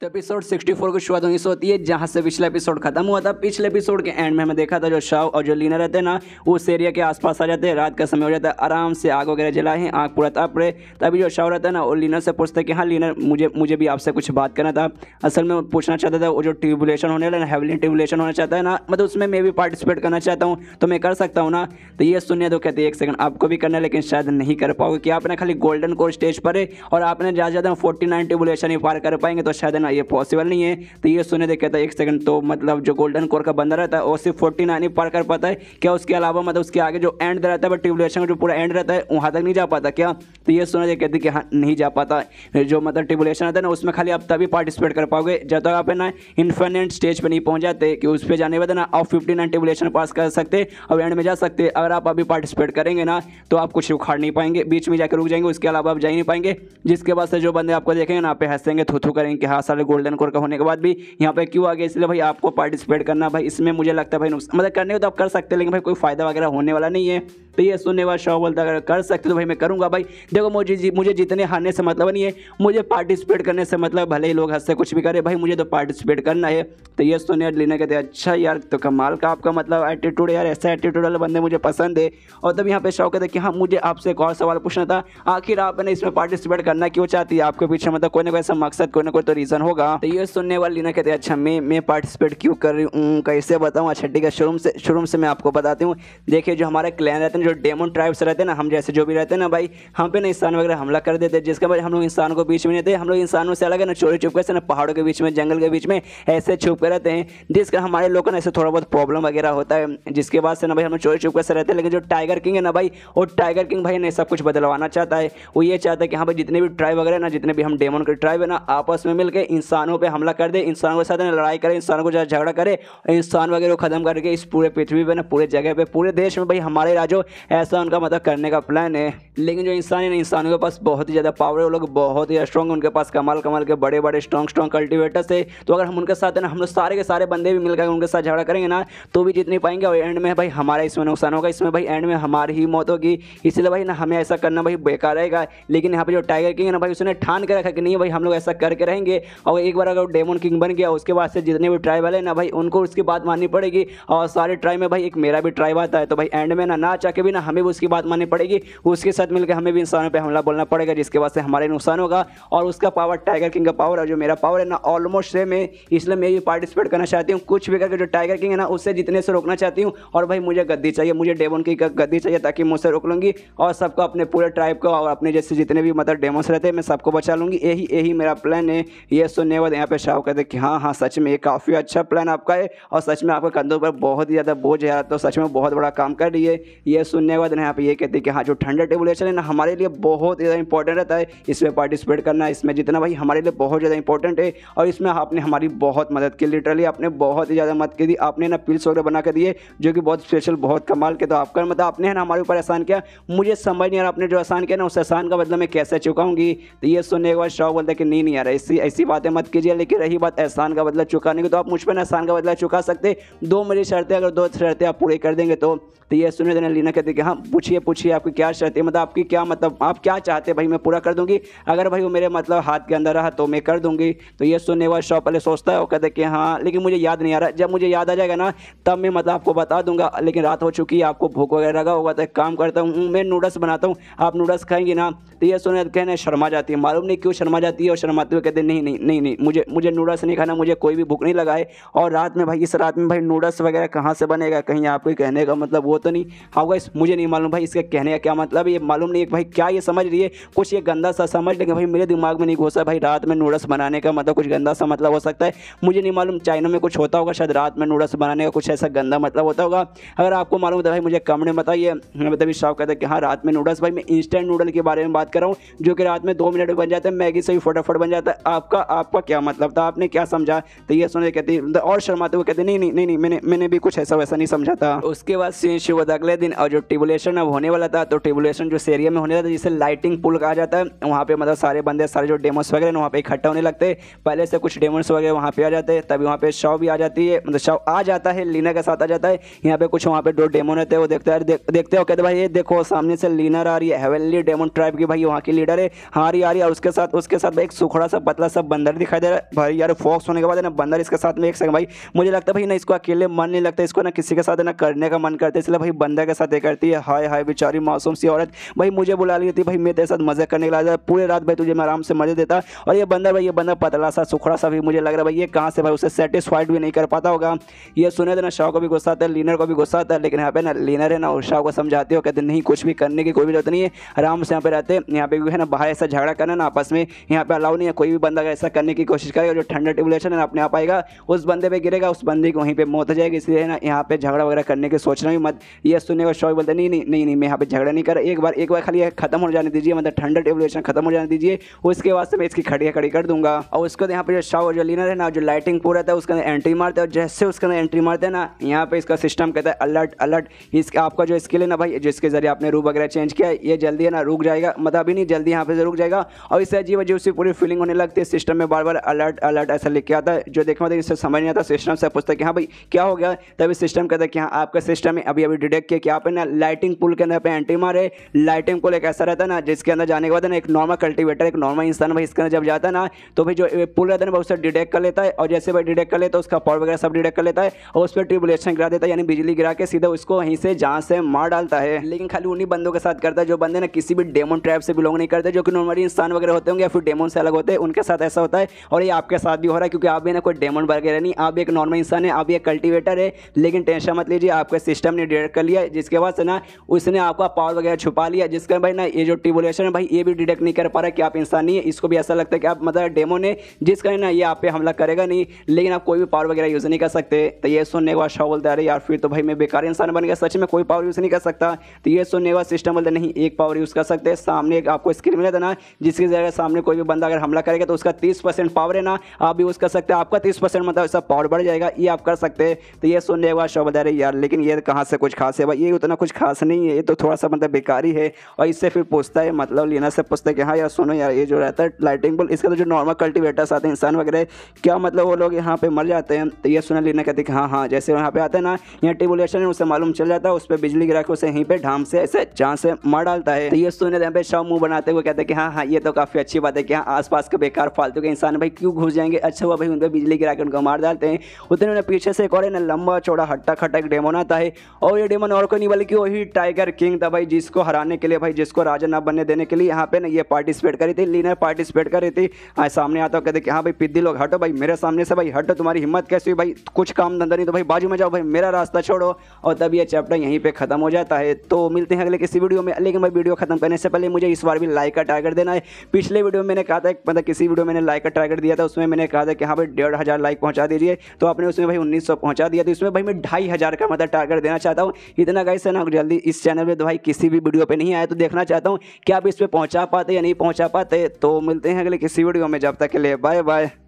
तो एपिसोड 64 की शुरुआत वहीं से होती है जहाँ से पिछला एपिसोड खत्म हुआ था पिछले एपिसोड के एंड में हमें देखा था जो शव और जो लीना रहते हैं ना उस एरिया के आसपास आ जाते हैं रात का समय हो जाता है आराम से आग वगैरह जलाए हैं आग पूरा ताप रहे तभी जो शव रहता है ना वो लीनर से पूछते कि हाँ लीनर मुझे मुझे भी आपसे कुछ बात करना था असल में पूछना चाहता था वो जो ट्रिबुलेशन होने वाला हैवली ट्रिबुलेशन होना चाहता है ना मतलब उसमें मैं भी पार्टिसिपेट करना चाहता हूँ तो मैं कर सकता हूँ ना तो ये सुनिए तो कहते एक सेकंड आपको भी करना लेकिन शायद नहीं कर पाओगे कि आपने खाली गोल्डन कोर स्टेज पर है और आपने ज़्यादा ज़्यादा फोर्टी नाइन ट्रिबुलेशन ही पार कर पाएंगे तो शायद होना ये पॉसिबल नहीं है तो ये सुने दे कहता है एक सेकंड तो मतलब जो गोल्डन कोर का बंदा रहता है वो सिर्फ फोर्टी नाइन ही पार कर पाता है क्या उसके अलावा मतलब उसके आगे जो एंड रहता है बट ट्रिबुलेशन का जो पूरा एंड रहता है वहाँ तक नहीं जा पाता क्या तो ये सुने दे कहती कि हाँ नहीं जा पाता जो मतलब ट्रिबुलेशन रहता है ना उसमें खाली आप तभी पार्टिसिपेट कर पाओगे जब तक आप ना इन्फेनेट स्टेज पर नहीं पहुँच जाते कि उस पर जाने बाद ना आप फिफ्टी नाइन ट्रिबुलेशन पास कर सकते और एंड में जा सकते अगर आप अभी पार्टिसिपेट करेंगे ना तो आप कुछ उखाड़ नहीं पाएंगे बीच में जाकर रुक जाएंगे उसके अलावा आप जा ही नहीं पाएंगे जिसके बाद से जो बंदे आपको देखेंगे ना आप हंसेंगे थू थू करेंगे कि हाँ सर वाले गोल्डन कोर का होने के बाद भी यहाँ पे क्यों आ गया इसलिए भाई आपको पार्टिसिपेट करना भाई इसमें मुझे लगता है भाई मतलब करने को तो आप कर सकते हैं लेकिन भाई कोई फ़ायदा वगैरह होने वाला नहीं है तो ये सुनने वाला शौक बोलता अगर कर सकते तो भाई मैं करूँगा भाई देखो मुझे मुझे जितने हारने से मतलब नहीं है मुझे पार्टिसिपेट करने से मतलब भले ही लोग हंसते कुछ भी करे भाई मुझे तो पार्टिसिपेट करना है तो ये सुनने तो लेने कहते अच्छा यार तो कमाल का आपका मतलब एटीट्यूड यार ऐसा एटीट्यूड वाले बंदे मुझे पसंद है और तब यहाँ पे शौक कहते कि हाँ मुझे आपसे एक और सवाल पूछना था आखिर आपने इसमें पार्टिसिपेट करना क्यों चाहती है आपके पीछे मतलब कोई ना कोई ऐसा मकसद कोई ना कोई तो रीज़न होगा तो ये सुनने वाले लेना कहते अच्छा मैं मैं पार्टिसिपेट क्यों कर रही हूँ कैसे बताऊँ अच्छा ठीक है शुरू से शुरू से मैं आपको बताती हूँ देखिए जो हमारे क्लैन रहते हैं जो डेमोन ट्राइब्स रहते हैं ना हम जैसे जो भी रहते हैं ना भाई हम पे ना इंसान वगैरह हमला कर देते हैं जिसके बाद हम लोग इंसान को बीच में नहीं देते हम लोग इंसानों से अलग है ना चोरी छुप से ना पहाड़ों के बीच में जंगल के बीच में ऐसे छुप कर रहते हैं जिसका हमारे लोगों ने ऐसे थोड़ा बहुत प्रॉब्लम वगैरह होता है जिसके बाद से ना भाई हम लोग चोरी छुप से रहते हैं लेकिन जो टाइगर किंग है ना भाई वो टाइगर किंग भाई ने सब कुछ बदलवाना चाहता है वो ये चाहता है कि हाँ भाई जितने भी ट्राइब वगैरह ना जितने भी हम डेमोन के ट्राइब है ना आपस में मिलकर इंसानों पर हमला कर दे इंसानों के साथ लड़ाई करें इंसानों को झगड़ा करे इंसान वगैरह को खत्म करके इस पूरे पृथ्वी पर ना पूरे जगह पर पूरे देश में भाई हमारे राज्यों ऐसा उनका मतलब करने का प्लान है लेकिन जो इंसान है ना इंसानों के पास बहुत ही ज़्यादा पावर है वो लोग बहुत ही स्ट्रॉन्ग उनके पास कमाल कमाल के बड़े बड़े स्ट्रॉन्ग स्ट्रॉन्ग कल्टिवेटर्स है तो अगर हम उनके साथ है ना हम लोग सारे के सारे बंदे भी मिलकर उनके साथ झगड़ा करेंगे ना तो भी जीत नहीं पाएंगे और एंड में भाई हमारा इसमें नुकसान होगा इसमें भाई एंड में हमारी ही मौत होगी इसलिए भाई ना हमें ऐसा करना भाई बेकार रहेगा लेकिन यहाँ पर जो टाइगर किंग है ना भाई उसने ठान के रखा कि नहीं भाई हम लोग ऐसा करके रहेंगे और एक बार अगर डेमोन किंग बन गया उसके बाद से जितने भी ट्राइबल है ना भाई उनको उसकी बात माननी पड़ेगी और सारे ट्राइब में भाई एक मेरा भी ट्राइब आता है तो भाई एंड में ना ना चाह के भी ना हमें भी उसकी बात माननी पड़ेगी उसके साथ मिलकर हमें भी इंसानों पर हमला बोलना पड़ेगा जिसके वजह से हमारे नुकसान होगा और उसका पावर टाइगर किंग का पावर है जो मेरा पावर है ना ऑलमोस्ट सेम है इसलिए मैं भी पार्टिसिपेट करना चाहती हूँ कुछ भी करके जो टाइगर किंग है ना उससे जितने से रोकना चाहती हूँ और भाई मुझे गद्दी चाहिए मुझे डेमोन की गद्दी चाहिए ताकि मुझसे रोक लूँगी और सबको अपने पूरे ट्राइब को और अपने जैसे जितने भी मतलब डेमोस रहते हैं मैं सबको बचा लूँगी यही यही मेरा प्लान है ये सुनने बाद यहाँ पे शाह कहते कि हाँ हाँ सच में ये काफ़ी अच्छा प्लान आपका है और सच में आपके कंधों पर बहुत ही ज़्यादा बोझ है तो सच में बहुत बड़ा काम कर रही है ये सुनने के बाद यहाँ पे ये कहते हैं कि हाँ जो ठंडा टेबुलेशन है ना हमारे लिए बहुत ज़्यादा इंपॉर्टेंट रहता है इसमें पार्टिसिपेट करना इसमें जितना भाई हमारे लिए बहुत ज़्यादा इंपॉर्टेंट है और इसमें आपने हमारी बहुत मदद की लिटरली आपने बहुत ही ज़्यादा मदद की दी आपने ना पिल्स वगैरह बना कर दिए जो कि बहुत स्पेशल बहुत कमाल के तो आपका मतलब आपने ना हमारे ऊपर एहसान किया मुझे समझ नहीं आ रहा आपने जो एहसान किया ना उस एहसान का मतलब मैं कैसे चुकाऊंगी तो ये सुनने के बाद शौक बोलता है कि नहीं नहीं आ यार ऐसी ऐसी बातें मत कीजिए लेकिन रही बात एहसान का बदला चुकाने की तो आप मुझ पर एहसान का बदला चुका सकते दो मेरी शर्तें अगर दो शर्तें आप पूरी कर देंगे तो, तो ये सुनने देना लीना कहते कि हाँ पूछिए पूछिए आपकी क्या शर्त मतलब आपकी क्या मतलब आप क्या चाहते भाई मैं पूरा कर दूँगी अगर भाई वो मेरे मतलब हाथ के अंदर रहा तो मैं कर दूंगी तो ये सुनने वाला शॉप वाले सोचता है वो कहते कि हाँ लेकिन मुझे याद नहीं आ रहा जब मुझे याद आ जाएगा ना तब मैं मतलब आपको बता दूंगा लेकिन रात हो चुकी है आपको भूख वगैरह लगा होगा तो काम करता हूँ मैं नूडल्स बनाता हूँ आप नूडल्स खाएंगे ना तो ये सुने कहने शर्मा जाती है मालूम नहीं क्यों शर्मा जाती है और शर्माती हुए कहते नहीं नहीं नहीं नहीं मुझे मुझे नूडल्स नहीं खाना मुझे कोई भी भूख नहीं लगा और रात में भाई इस रात में भाई नूडल्स वगैरह कहाँ से बनेगा कहीं आपके कहने का मतलब वो तो नहीं हाँ इस मुझे नहीं मालूम भाई इसके कहने का क्या मतलब ये मालूम नहीं भाई क्या ये समझ रही है कुछ ये गंदा सा समझ लेंगे भाई मेरे दिमाग में नहीं घुसा भाई रात में नूडल्स बनाने का मतलब कुछ गंदा सा मतलब हो सकता है मुझे नहीं मालूम चाइना में कुछ होता होगा शायद रात में नूडल्स बनाने का कुछ ऐसा गंदा मतलब होता होगा अगर आपको मालूम होता भाई मुझे कमरे में बताइए मतलब इस कहता है कि हाँ रात में नूडल्स भाई मैं इंस्टेंट नूडल के बारे में बात कर रहा हूँ जो कि रात में दो मिनट में बन जाता है मैगी से भी फटाफट बन जाता है आपका आपका क्या मतलब था आपने क्या समझा तो ये सुनते कहती और शर्माते हुए कहते नहीं नहीं नहीं मैंने मैंने भी कुछ ऐसा वैसा नहीं समझा था उसके बाद सिंह अगले दिन और जो ट्रिबुलेशन अब होने वाला था तो ट्रिबुलेशन जो इस एरिया में होने वाला था जिसे लाइटिंग पुल कहा जाता है वहाँ पे मतलब सारे बंदे सारे जो डेमोस वगैरह वहाँ पे इकट्ठा होने लगते हैं पहले से कुछ डेमोस वगैरह वहाँ पे आ जाते हैं तभी वहाँ पे शव भी आ जाती है मतलब शव आ जाता है लीना के साथ आ जाता है यहाँ पे कुछ वहाँ पे दो डेमोन रहते हैं वो देखते हैं देखते हो कहते भाई ये देखो सामने से लीनर आ रही है हेवेली डेमोन ट्राइब की भाई वहाँ की लीडर है हाँ आ रही है और उसके साथ उसके साथ एक सुखड़ा सा पतला सा बंदर दिखाई दे रहा है भाई यार फॉक्स होने के बाद ना बंदर इसके साथ में एक सेकंड भाई मुझे लगता है भाई ना इसको अकेले मन नहीं लगता इसको ना किसी के साथ ना करने का मन करता है इसलिए भाई बंदर के साथ एक करती है हाय हाय बेचारी मासूम सी औरत भाई मुझे बुला ली थी भाई मैं तेरे साथ मज़े करने के लिए पूरे रात भाई तुझे मैं आराम से मज़े देता और ये बंदर भाई ये बंदर पतला सा सुखड़ा सा भी मुझे लग रहा है भाई ये कहाँ से भाई उसे सेटिस्फाइड भी नहीं कर पाता होगा ये सुने तो ना शाह को भी गुस्सा आता है लीनर को भी गुस्सा आता है लेकिन यहाँ पे ना लीनर है ना उस शाह को समझाते हो कहते नहीं कुछ भी करने की कोई भी जरूरत नहीं है आराम से यहाँ पे रहते यहाँ पे भी है ना बाहर ऐसा झगड़ा करना ना आपस में यहाँ पे अलाउ नहीं है कोई भी बंदा ऐसा करने की कोशिश करेगा जो ठंडा टिबुलेशन है ना अपने आप आएगा उस बंदे पर गिरेगा उस बंदे की वहीं पर मौत हो जाएगी इसलिए ना यहाँ पे झगड़ा वगैरह करने की सोचना भी मत ये सुनने का शौक बोलते नहीं नहीं नहीं नहीं मैं यहाँ पे झगड़ा नहीं कर रहा एक बार एक बार खाली खत्म हो जाने दीजिए मतलब ठंडा टेबलेशन खत्म हो जाने दीजिए उसके बाद से मैं इसकी खड़ी खड़ी कर दूंगा और उसके यहाँ पे जो शावर जो लीनर है ना जो लाइटिंग पूरा था उसके अंदर एंट्री मारते हैं जैसे उसके अंदर एंट्री मारते हैं ना यहाँ पे इसका सिस्टम कहता है अलर्ट अलर्ट इसका आपका जो स्किल है ना भाई जिसके जरिए आपने रूप वगैरह चेंज किया ये जल्दी है ना रुक जाएगा मतलब अभी नहीं जल्दी यहाँ पे रुक जाएगा और इससे अजीब अजीब उसकी पूरी फीलिंग होने लगती है सिस्टम में बार बार अलर्ट अलर्ट ऐसा लिख के आता है जो देखा मतलब इससे समझ नहीं आता सिस्टम से पूछता है कि हाँ भाई क्या हो गया तभी सिस्टम कहता है कि हाँ आपका सिस्टम है अभी अभी डिटेक्ट किया कि आपने लाइटिंग पुल के अंदर एंट्री मारे लाइटिंग पुल एक ऐसा रहता है ना जिसके अंदर जाने के बाद ना एक नॉर्मल कल्टिवेटर एक नॉर्मल इंसान भाई इसके अंदर जब जाता है ना तो भाई जो पुल रहता है ना उससे डिटेक्ट कर लेता है और जैसे भाई डिटेक्ट कर लेता है उसका पॉल वगैरह सब डिटेक्ट कर लेता है और उस पर ट्रिबुलेशन गिरा देता है यानी बिजली गिरा के सीधा उसको वहीं से जहाँ से मार डालता है लेकिन खाली उन्हीं बंदों के साथ करता है जो बंदे ना किसी भी डेमोन ट्रैप से बिलोंग नहीं करते जो कि नॉर्मली इंसान वगैरह होते होंगे या फिर डेमोन से अलग होते हैं उनके साथ ऐसा होता है और ये आपके साथ भी हो रहा है क्योंकि आप भी ना कोई डेमोन वगैरह नहीं आप भी एक नॉर्मल इंसान है आप भी एक कल्टिवेटर है लेकिन टेंशन मत लीजिए आपका सिस्टम ने डिटेक्ट कर लिया जिसके बाद से ना उसने आपका पावर वगैरह छुपा लिया जिसके भाई ना ये जो ट्रिबुलेशन है भाई ये भी डिटेक्ट नहीं कर पा रहा कि आप इंसान नहीं है इसको भी ऐसा लगता है कि आप मतलब डेमो ने जिस कारण ना ये आप पे हमला करेगा नहीं लेकिन आप कोई भी पावर वगैरह यूज़ नहीं कर सकते तो ये सुनने के बाद शाह बोलता अरे यार फिर तो भाई मैं बेकार इंसान बन गया सच में कोई पावर यूज़ नहीं कर सकता तो ये सुनने के सिस्टम बोलते नहीं एक पावर यूज़ कर सकते सामने एक आपको स्क्रीन मिला था ना जिसके जरिए सामने कोई भी बंदा अगर हमला करेगा तो उसका तीस पावर है ना आप भी यूज़ कर सकते हैं आपका तीस मतलब सब पावर बढ़ जाएगा ये आप कर सकते हैं तो ये सुनने के बाद शाह बोलता अरे यार लेकिन ये कहाँ से कुछ खास है भाई ये उतना तो इतना कुछ खास नहीं है ये तो थोड़ा सा मतलब बेकारी है और इससे फिर पूछता है मतलब लीना से पूछता है कि हाँ यार सुनो यार ये जो रहता है लाइटिंग बोल इसका तो जो नॉर्मल कल्टिवेटर्स आते हैं इंसान वगैरह क्या मतलब वो लोग यहाँ पे मर जाते हैं तो ये सुना लीना कहती है हाँ हाँ जैसे वहाँ पे आते हैं ना यहाँ टिबुलेशन है उसे मालूम चल जाता है उस पर बिजली गिरा के उसे यहीं पर ढाम से ऐसे जहाँ से मर डालता है तो ये सुने यहाँ पे शव मुँह बनाते हुए कहते हैं कि हाँ हाँ ये तो काफ़ी अच्छी बात है कि हाँ आसपास के बेकार फालतू के इंसान भाई क्यों घुस जाएंगे अच्छा हुआ भाई उन पर बिजली गिरा के उनको मार डालते हैं उतने उन्हें पीछे से एक और लंबा चौड़ा हट्टा खट्टा एक डेमोन आता है और ये डेमोन और कोई नहीं बल्कि कि वही टाइगर किंग था भाई जिसको हराने के लिए भाई जिसको राजा ना बनने देने के लिए यहाँ पे ना ये पार्टिसिपेट करी थी लीनर पार्टिसिपेट करी थी हाँ सामने आता कहते कि हाँ भाई पिद्दी लोग हटो भाई मेरे सामने से भाई हटो तुम्हारी हिम्मत कैसी हुई भाई कुछ काम धंधा नहीं तो भाई बाजू में जाओ भाई मेरा रास्ता छोड़ो और तब ये चैप्टर यहीं पर खत्म हो जाता है तो मिलते हैं अगले किसी वीडियो में लेकिन भाई वीडियो खत्म करने से पहले मुझे इस बार भी लाइक का टाइगर देना है पिछले वीडियो में मैंने कहा था मतलब किसी वीडियो मैंने लाइक का टाइगर दिया था उसमें मैंने कहा था कि हाँ भाई डेढ़ हज़ार लाइक पहुँचा दीजिए तो आपने उसमें भाई उन्नीस सौ पहुंचा दिया तो इसमें भाई मैं ढाई हज़ार का मतलब टारगेट देना चाहता हूँ इतना गाइस है करना होगा जल्दी इस चैनल पर तो भाई किसी भी वीडियो पर नहीं आया तो देखना चाहता हूँ कि आप इस पर पहुँचा पाते या नहीं पहुँचा पाते तो मिलते हैं अगले किसी वीडियो में जब तक के लिए बाय बाय